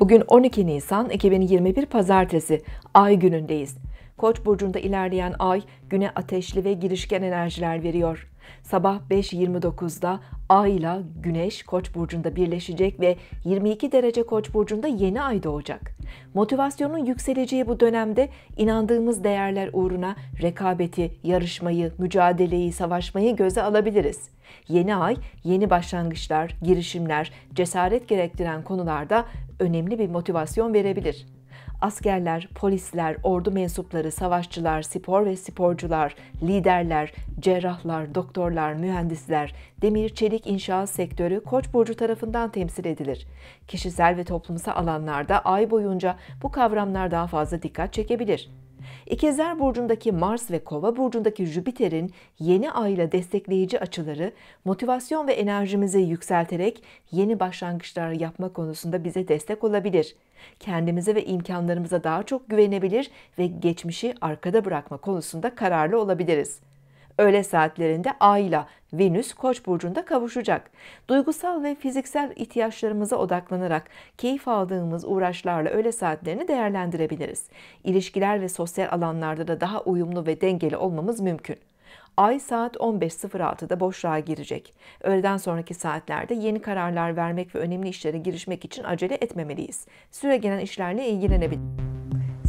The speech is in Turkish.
Bugün 12 Nisan 2021 Pazartesi, ay günündeyiz. Koç burcunda ilerleyen ay güne ateşli ve girişken enerjiler veriyor. Sabah 5.29'da Ay ile Güneş Koç burcunda birleşecek ve 22 derece Koç burcunda yeni ay doğacak. Motivasyonun yükseleceği bu dönemde inandığımız değerler uğruna rekabeti, yarışmayı, mücadeleyi, savaşmayı göze alabiliriz. Yeni ay, yeni başlangıçlar, girişimler, cesaret gerektiren konularda önemli bir motivasyon verebilir askerler, polisler, ordu mensupları, savaşçılar, spor ve sporcular, liderler, cerrahlar, doktorlar, mühendisler, demir, çelik inşaat sektörü Koç burcu tarafından temsil edilir. Kişisel ve toplumsal alanlarda ay boyunca bu kavramlar daha fazla dikkat çekebilir. İkizler burcundaki Mars ve Kova burcundaki Jüpiter'in yeni ayla destekleyici açıları motivasyon ve enerjimizi yükselterek yeni başlangıçlar yapma konusunda bize destek olabilir. Kendimize ve imkanlarımıza daha çok güvenebilir ve geçmişi arkada bırakma konusunda kararlı olabiliriz. Öğle saatlerinde Ayla Venüs Koç burcunda kavuşacak. Duygusal ve fiziksel ihtiyaçlarımıza odaklanarak keyif aldığımız uğraşlarla öğle saatlerini değerlendirebiliriz. İlişkiler ve sosyal alanlarda da daha uyumlu ve dengeli olmamız mümkün. Ay saat 15.06'da boşluğa girecek. Öğleden sonraki saatlerde yeni kararlar vermek ve önemli işlere girişmek için acele etmemeliyiz. Süre gelen işlerle ilgilenebiliriz.